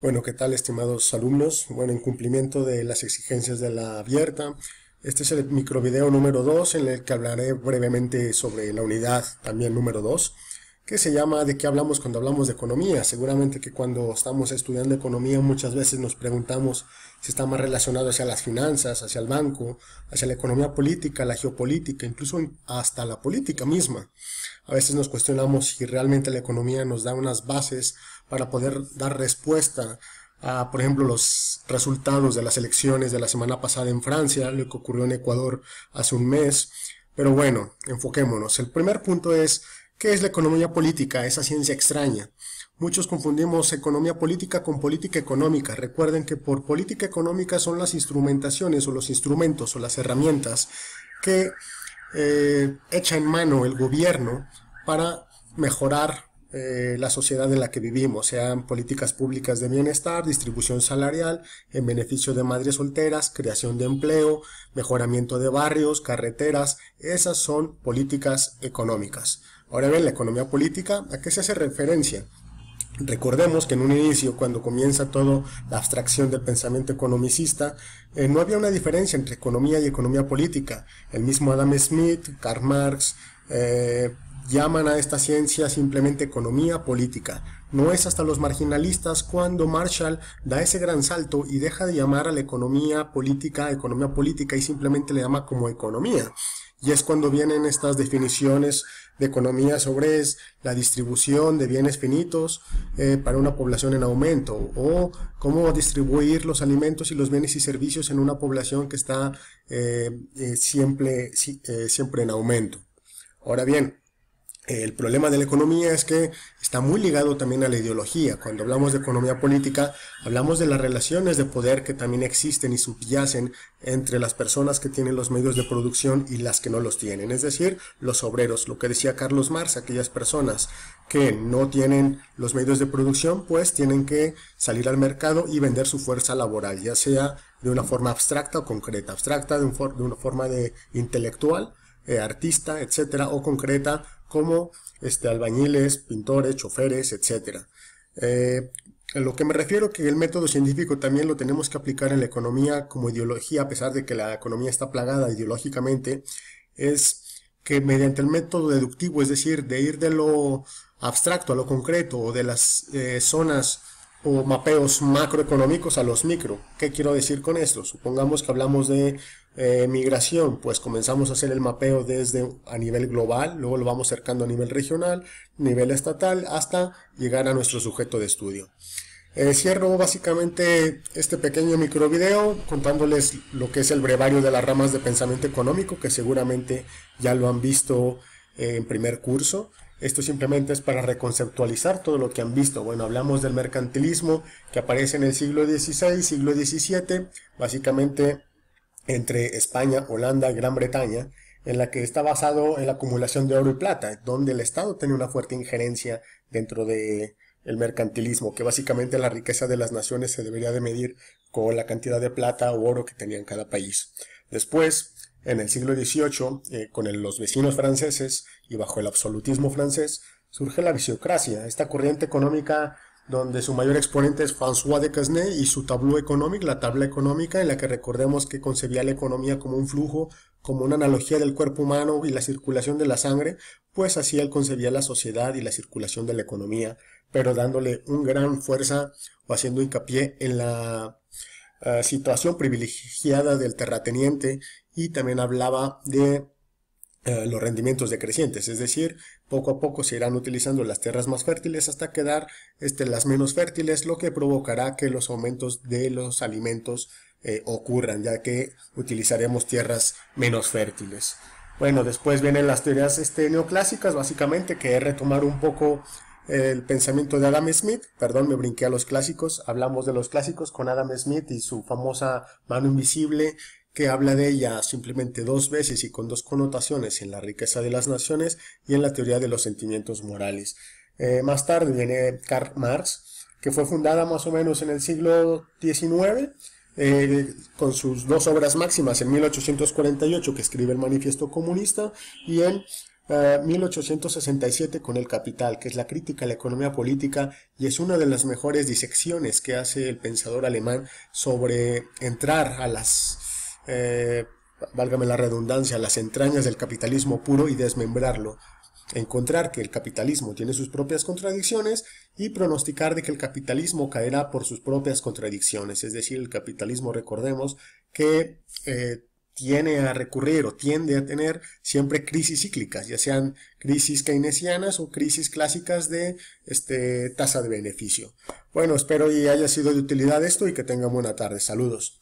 Bueno, ¿qué tal, estimados alumnos? Bueno, en cumplimiento de las exigencias de la abierta, este es el microvideo número 2 en el que hablaré brevemente sobre la unidad también número 2. ¿Qué se llama ¿De qué hablamos cuando hablamos de economía? Seguramente que cuando estamos estudiando economía muchas veces nos preguntamos si está más relacionado hacia las finanzas, hacia el banco, hacia la economía política, la geopolítica, incluso hasta la política misma. A veces nos cuestionamos si realmente la economía nos da unas bases para poder dar respuesta a, por ejemplo, los resultados de las elecciones de la semana pasada en Francia, lo que ocurrió en Ecuador hace un mes. Pero bueno, enfoquémonos. El primer punto es ¿Qué es la economía política? Esa ciencia extraña. Muchos confundimos economía política con política económica. Recuerden que por política económica son las instrumentaciones o los instrumentos o las herramientas que eh, echa en mano el gobierno para mejorar eh, la sociedad en la que vivimos, sean políticas públicas de bienestar, distribución salarial, en beneficio de madres solteras, creación de empleo, mejoramiento de barrios, carreteras, esas son políticas económicas. Ahora bien, la economía política, ¿a qué se hace referencia? Recordemos que en un inicio, cuando comienza todo la abstracción del pensamiento economicista, eh, no había una diferencia entre economía y economía política. El mismo Adam Smith, Karl Marx, eh, llaman a esta ciencia simplemente economía política. No es hasta los marginalistas cuando Marshall da ese gran salto y deja de llamar a la economía política economía política y simplemente le llama como economía. Y es cuando vienen estas definiciones de economía sobre la distribución de bienes finitos eh, para una población en aumento o cómo distribuir los alimentos y los bienes y servicios en una población que está eh, eh, siempre, siempre en aumento. Ahora bien, el problema de la economía es que está muy ligado también a la ideología. Cuando hablamos de economía política, hablamos de las relaciones de poder que también existen y subyacen entre las personas que tienen los medios de producción y las que no los tienen. Es decir, los obreros, lo que decía Carlos Marx, aquellas personas que no tienen los medios de producción, pues tienen que salir al mercado y vender su fuerza laboral, ya sea de una forma abstracta o concreta, abstracta de, un de una forma de intelectual, eh, artista, etcétera, o concreta como este, albañiles, pintores, choferes, etc. Eh, lo que me refiero que el método científico también lo tenemos que aplicar en la economía como ideología, a pesar de que la economía está plagada ideológicamente, es que mediante el método deductivo, es decir, de ir de lo abstracto a lo concreto, o de las eh, zonas o mapeos macroeconómicos a los micro. ¿Qué quiero decir con esto? Supongamos que hablamos de eh, migración, pues comenzamos a hacer el mapeo desde a nivel global, luego lo vamos acercando a nivel regional, nivel estatal, hasta llegar a nuestro sujeto de estudio. Eh, cierro básicamente este pequeño microvideo contándoles lo que es el brevario de las ramas de pensamiento económico, que seguramente ya lo han visto en primer curso. Esto simplemente es para reconceptualizar todo lo que han visto. Bueno, hablamos del mercantilismo que aparece en el siglo XVI, siglo XVII, básicamente entre España, Holanda, Gran Bretaña, en la que está basado en la acumulación de oro y plata, donde el Estado tiene una fuerte injerencia dentro de el mercantilismo, que básicamente la riqueza de las naciones se debería de medir con la cantidad de plata o oro que tenía en cada país. Después, en el siglo XVIII, eh, con los vecinos franceses y bajo el absolutismo francés, surge la visiocracia, esta corriente económica donde su mayor exponente es François de Casné y su tableau económico, la tabla económica, en la que recordemos que concebía la economía como un flujo, como una analogía del cuerpo humano y la circulación de la sangre, pues así él concebía la sociedad y la circulación de la economía, pero dándole un gran fuerza o haciendo hincapié en la eh, situación privilegiada del terrateniente y también hablaba de eh, los rendimientos decrecientes, es decir, poco a poco se irán utilizando las tierras más fértiles hasta quedar este, las menos fértiles, lo que provocará que los aumentos de los alimentos eh, ocurran, ya que utilizaremos tierras menos fértiles. Bueno, después vienen las teorías este, neoclásicas, básicamente, que es retomar un poco el pensamiento de Adam Smith, perdón, me brinqué a los clásicos, hablamos de los clásicos con Adam Smith y su famosa mano invisible que habla de ella simplemente dos veces y con dos connotaciones en La riqueza de las naciones y en la teoría de los sentimientos morales. Eh, más tarde viene Karl Marx, que fue fundada más o menos en el siglo XIX, eh, con sus dos obras máximas en 1848, que escribe el Manifiesto Comunista, y en 1867 eh, con El Capital, que es la crítica a la economía política y es una de las mejores disecciones que hace el pensador alemán sobre entrar a las eh, válgame la redundancia, las entrañas del capitalismo puro y desmembrarlo. Encontrar que el capitalismo tiene sus propias contradicciones y pronosticar de que el capitalismo caerá por sus propias contradicciones. Es decir, el capitalismo, recordemos, que eh, tiene a recurrir o tiende a tener siempre crisis cíclicas, ya sean crisis keynesianas o crisis clásicas de este, tasa de beneficio. Bueno, espero y haya sido de utilidad esto y que tengan buena tarde. Saludos.